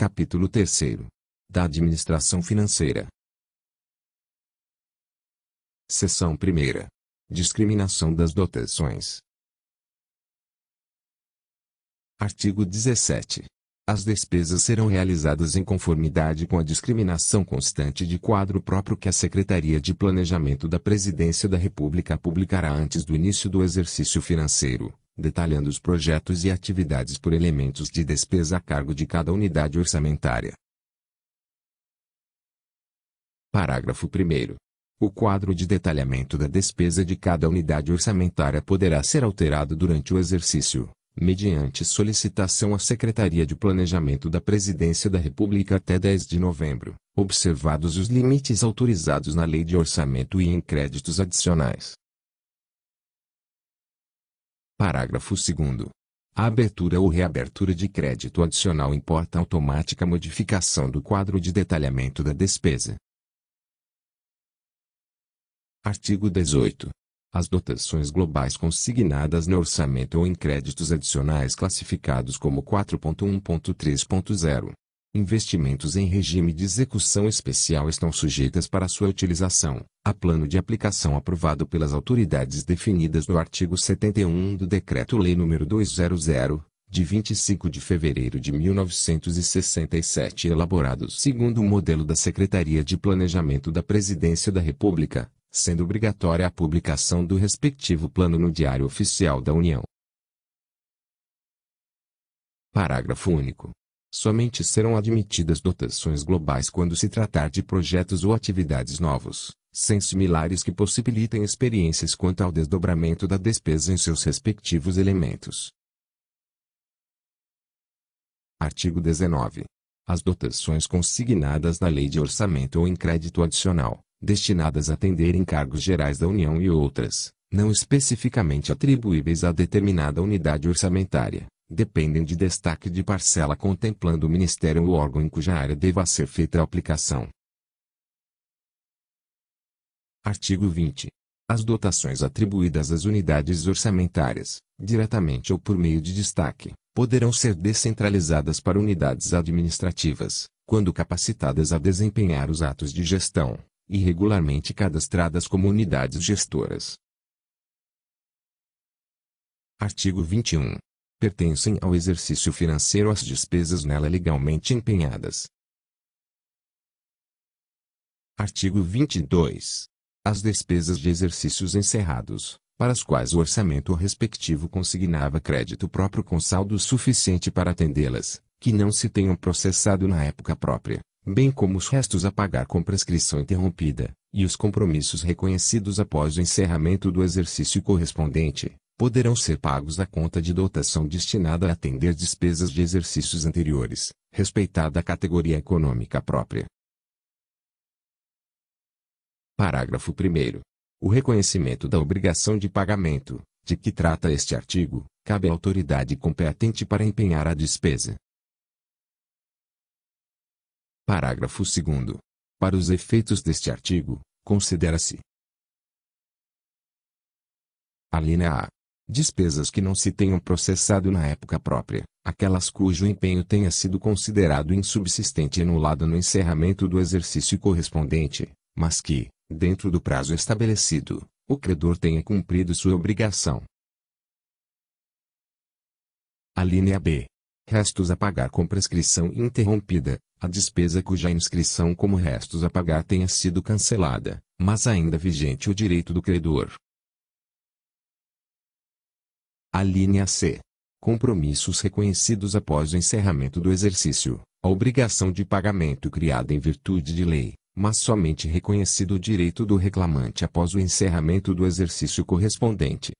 Capítulo 3 Da Administração Financeira Seção 1 Discriminação das dotações Artigo 17. As despesas serão realizadas em conformidade com a discriminação constante de quadro próprio que a Secretaria de Planejamento da Presidência da República publicará antes do início do exercício financeiro, detalhando os projetos e atividades por elementos de despesa a cargo de cada unidade orçamentária. Parágrafo 1. O quadro de detalhamento da despesa de cada unidade orçamentária poderá ser alterado durante o exercício, mediante solicitação à Secretaria de Planejamento da Presidência da República até 10 de novembro, observados os limites autorizados na Lei de Orçamento e em créditos adicionais. Parágrafo 2 A abertura ou reabertura de crédito adicional importa automática modificação do quadro de detalhamento da despesa. Artigo 18. As dotações globais consignadas no orçamento ou em créditos adicionais classificados como 4.1.3.0 Investimentos em regime de execução especial estão sujeitas para sua utilização a plano de aplicação aprovado pelas autoridades definidas no artigo 71 do Decreto-Lei nº 200, de 25 de fevereiro de 1967, elaborado segundo o modelo da Secretaria de Planejamento da Presidência da República, sendo obrigatória a publicação do respectivo plano no Diário Oficial da União. Parágrafo único. Somente serão admitidas dotações globais quando se tratar de projetos ou atividades novos, sem similares que possibilitem experiências quanto ao desdobramento da despesa em seus respectivos elementos. Artigo 19. As dotações consignadas na Lei de Orçamento ou em crédito adicional, destinadas a atender encargos gerais da União e outras, não especificamente atribuíveis a determinada unidade orçamentária, dependem de destaque de parcela contemplando o Ministério ou órgão em cuja área deva ser feita a aplicação. Artigo 20. As dotações atribuídas às unidades orçamentárias, diretamente ou por meio de destaque, poderão ser descentralizadas para unidades administrativas, quando capacitadas a desempenhar os atos de gestão, e regularmente cadastradas como unidades gestoras. Artigo 21 pertencem ao exercício financeiro as despesas nela legalmente empenhadas. Artigo 22. As despesas de exercícios encerrados, para as quais o orçamento respectivo consignava crédito próprio com saldo suficiente para atendê-las, que não se tenham processado na época própria, bem como os restos a pagar com prescrição interrompida, e os compromissos reconhecidos após o encerramento do exercício correspondente, poderão ser pagos na conta de dotação destinada a atender despesas de exercícios anteriores, respeitada a categoria econômica própria. Parágrafo 1. O reconhecimento da obrigação de pagamento, de que trata este artigo, cabe à autoridade competente para empenhar a despesa. Parágrafo 2. Para os efeitos deste artigo, considera-se: Alínea A despesas que não se tenham processado na época própria, aquelas cujo empenho tenha sido considerado insubsistente e anulada no encerramento do exercício correspondente, mas que, dentro do prazo estabelecido, o credor tenha cumprido sua obrigação. Alínea B. Restos a pagar com prescrição interrompida, a despesa cuja inscrição como restos a pagar tenha sido cancelada, mas ainda vigente o direito do credor, Alínea C. Compromissos reconhecidos após o encerramento do exercício. A obrigação de pagamento criada em virtude de lei, mas somente reconhecido o direito do reclamante após o encerramento do exercício correspondente.